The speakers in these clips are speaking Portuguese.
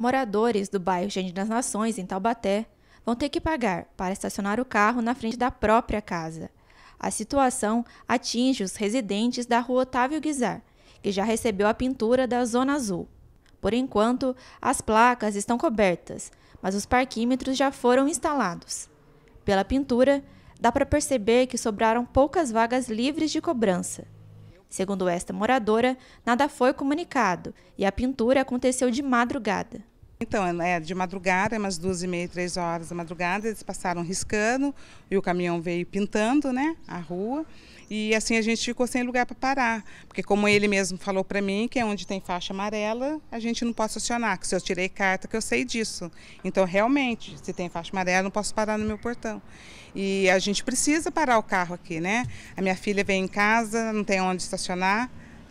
Moradores do bairro Gente das Nações, em Taubaté, vão ter que pagar para estacionar o carro na frente da própria casa. A situação atinge os residentes da rua Otávio Guizar, que já recebeu a pintura da Zona Azul. Por enquanto, as placas estão cobertas, mas os parquímetros já foram instalados. Pela pintura, dá para perceber que sobraram poucas vagas livres de cobrança. Segundo esta moradora, nada foi comunicado e a pintura aconteceu de madrugada. Então, é né, de madrugada, é umas duas e meia, três horas da madrugada, eles passaram riscando e o caminhão veio pintando né, a rua. E assim a gente ficou sem lugar para parar. Porque como ele mesmo falou para mim, que é onde tem faixa amarela, a gente não pode acionar, que se eu tirei carta, que eu sei disso. Então, realmente, se tem faixa amarela, não posso parar no meu portão. E a gente precisa parar o carro aqui, né? A minha filha vem em casa, não tem onde estacionar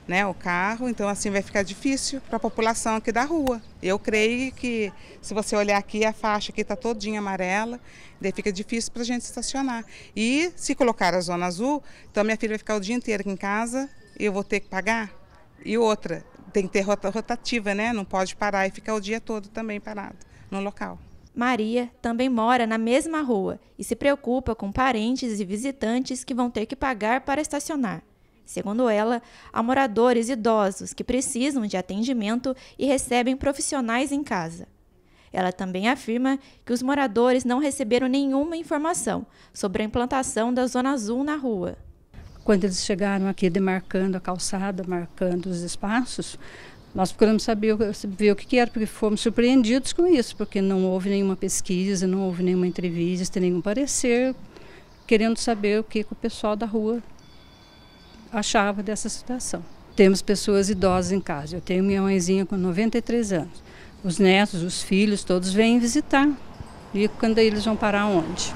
né, o carro, então assim vai ficar difícil para a população aqui da rua. Eu creio que se você olhar aqui, a faixa aqui está todinha amarela, daí fica difícil para a gente estacionar. E se colocar a zona azul, então minha filha vai ficar o dia inteiro aqui em casa e eu vou ter que pagar? E outra, tem que ter rotativa, né? Não pode parar e ficar o dia todo também parado no local. Maria também mora na mesma rua e se preocupa com parentes e visitantes que vão ter que pagar para estacionar. Segundo ela, há moradores idosos que precisam de atendimento e recebem profissionais em casa. Ela também afirma que os moradores não receberam nenhuma informação sobre a implantação da Zona Azul na rua. Quando eles chegaram aqui demarcando a calçada, marcando os espaços, nós procuramos saber, ver o que era, porque fomos surpreendidos com isso, porque não houve nenhuma pesquisa, não houve nenhuma entrevista, nenhum parecer, querendo saber o que, que o pessoal da rua achava dessa situação. Temos pessoas idosas em casa. Eu tenho minha mãezinha com 93 anos. Os netos, os filhos, todos vêm visitar. E quando eles vão parar onde?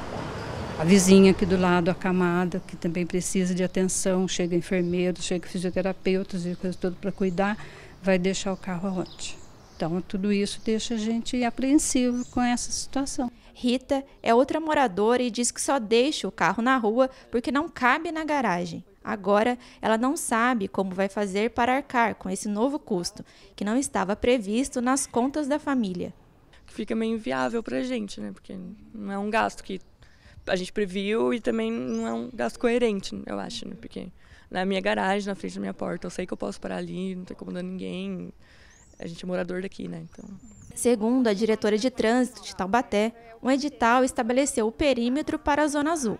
A vizinha aqui do lado, a camada que também precisa de atenção, chega enfermeiros, chega fisioterapeutas e coisa toda para cuidar, vai deixar o carro aonde? Então, tudo isso deixa a gente apreensivo com essa situação. Rita é outra moradora e diz que só deixa o carro na rua porque não cabe na garagem. Agora, ela não sabe como vai fazer para arcar com esse novo custo, que não estava previsto nas contas da família. Fica meio inviável para a gente, né? Porque não é um gasto que a gente previu e também não é um gasto coerente, eu acho, né? Porque na minha garagem, na frente da minha porta, eu sei que eu posso parar ali, não estou incomodando ninguém. A gente é morador daqui, né? Então. Segundo a diretora de trânsito de Taubaté, um edital estabeleceu o perímetro para a Zona Azul.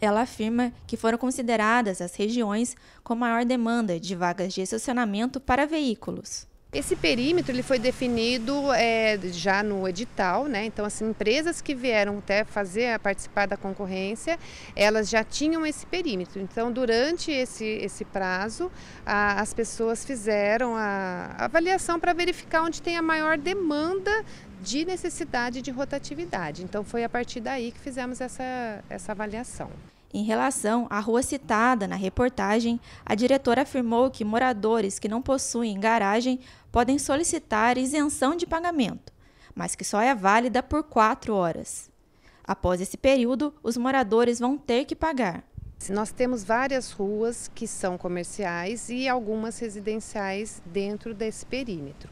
Ela afirma que foram consideradas as regiões com maior demanda de vagas de estacionamento para veículos. Esse perímetro ele foi definido é, já no edital, né? Então, as assim, empresas que vieram até fazer participar da concorrência, elas já tinham esse perímetro. Então, durante esse, esse prazo, a, as pessoas fizeram a, a avaliação para verificar onde tem a maior demanda de necessidade de rotatividade. Então, foi a partir daí que fizemos essa, essa avaliação. Em relação à rua citada na reportagem, a diretora afirmou que moradores que não possuem garagem podem solicitar isenção de pagamento, mas que só é válida por quatro horas. Após esse período, os moradores vão ter que pagar. Nós temos várias ruas que são comerciais e algumas residenciais dentro desse perímetro.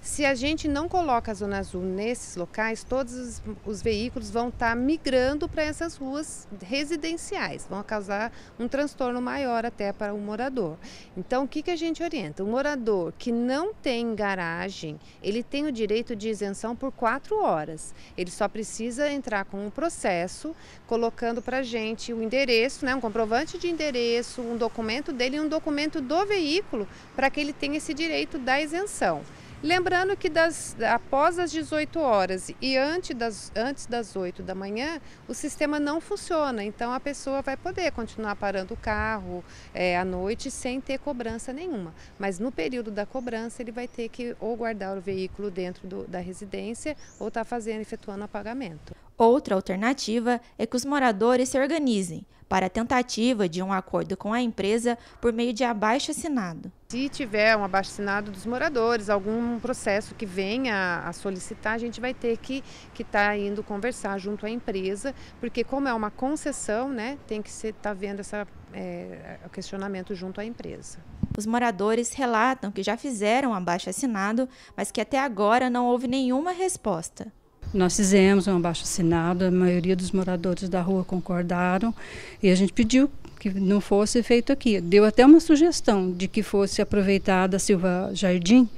Se a gente não coloca a Zona Azul nesses locais, todos os, os veículos vão estar tá migrando para essas ruas residenciais, vão causar um transtorno maior até para o morador. Então, o que, que a gente orienta? O morador que não tem garagem, ele tem o direito de isenção por quatro horas. Ele só precisa entrar com um processo, colocando para a gente o endereço, né, um comprovante de endereço, um documento dele e um documento do veículo para que ele tenha esse direito da isenção. Lembrando que das, após as 18 horas e antes das, antes das 8 da manhã, o sistema não funciona, então a pessoa vai poder continuar parando o carro é, à noite sem ter cobrança nenhuma. Mas no período da cobrança, ele vai ter que ou guardar o veículo dentro do, da residência ou estar tá fazendo, efetuando apagamento. Outra alternativa é que os moradores se organizem para a tentativa de um acordo com a empresa por meio de abaixo assinado. Se tiver um abaixo assinado dos moradores, algum processo que venha a solicitar, a gente vai ter que estar que tá indo conversar junto à empresa, porque como é uma concessão, né, tem que estar tá vendo esse eh, é, questionamento junto à empresa. Os moradores relatam que já fizeram abaixo assinado, mas que até agora não houve nenhuma resposta. Nós fizemos um abaixo-assinado, a maioria dos moradores da rua concordaram e a gente pediu que não fosse feito aqui. Deu até uma sugestão de que fosse aproveitada a Silva Jardim,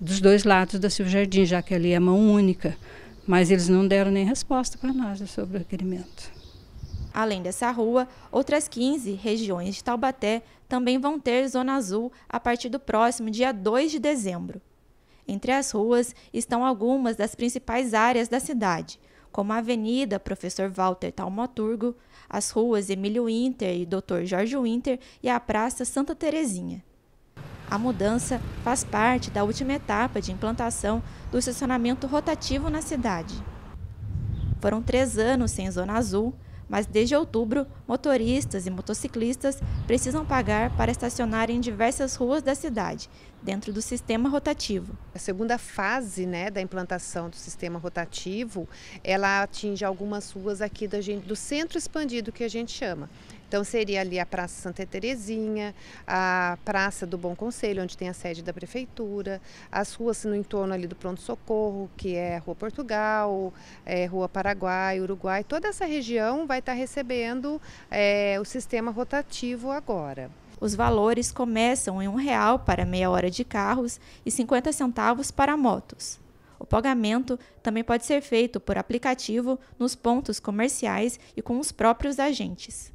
dos dois lados da Silva Jardim, já que ali é mão única. Mas eles não deram nem resposta para nós sobre o requerimento. Além dessa rua, outras 15 regiões de Taubaté também vão ter zona azul a partir do próximo dia 2 de dezembro. Entre as ruas estão algumas das principais áreas da cidade, como a Avenida Professor Walter Talmaturgo, as ruas Emílio Winter e Dr. Jorge Winter e a Praça Santa Terezinha. A mudança faz parte da última etapa de implantação do estacionamento rotativo na cidade. Foram três anos sem Zona Azul, mas desde outubro, motoristas e motociclistas precisam pagar para estacionar em diversas ruas da cidade, dentro do sistema rotativo. A segunda fase né, da implantação do sistema rotativo, ela atinge algumas ruas aqui da gente, do centro expandido que a gente chama. Então seria ali a Praça Santa Terezinha, a Praça do Bom Conselho, onde tem a sede da prefeitura, as ruas no entorno ali do Pronto Socorro, que é Rua Portugal, é, Rua Paraguai, Uruguai, toda essa região vai estar recebendo é, o sistema rotativo agora. Os valores começam em um real para meia hora de carros e 50 centavos para motos. O pagamento também pode ser feito por aplicativo nos pontos comerciais e com os próprios agentes.